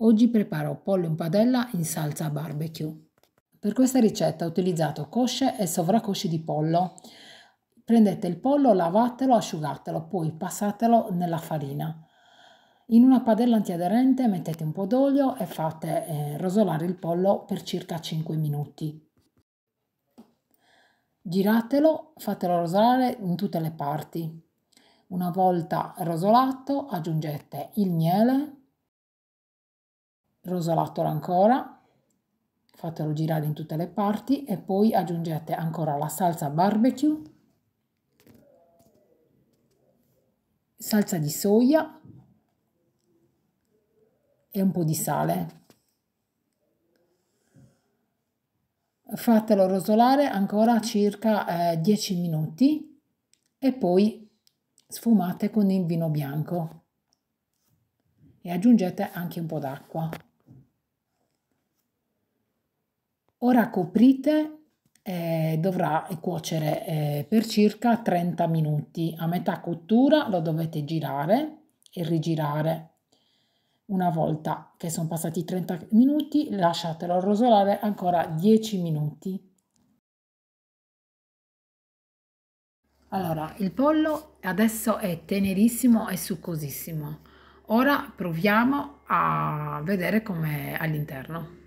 Oggi preparo pollo in padella in salsa barbecue. Per questa ricetta ho utilizzato cosce e sovracosce di pollo. Prendete il pollo, lavatelo, asciugatelo, poi passatelo nella farina. In una padella antiaderente mettete un po' d'olio e fate eh, rosolare il pollo per circa 5 minuti. Giratelo, fatelo rosolare in tutte le parti. Una volta rosolato aggiungete il miele, rosolatolo ancora, fatelo girare in tutte le parti e poi aggiungete ancora la salsa barbecue, salsa di soia e un po' di sale. Fatelo rosolare ancora circa eh, 10 minuti e poi sfumate con il vino bianco e aggiungete anche un po' d'acqua. Ora coprite e eh, dovrà cuocere eh, per circa 30 minuti. A metà cottura lo dovete girare e rigirare. Una volta che sono passati 30 minuti lasciatelo rosolare ancora 10 minuti. Allora, il pollo adesso è tenerissimo e succosissimo. Ora proviamo a vedere com'è all'interno.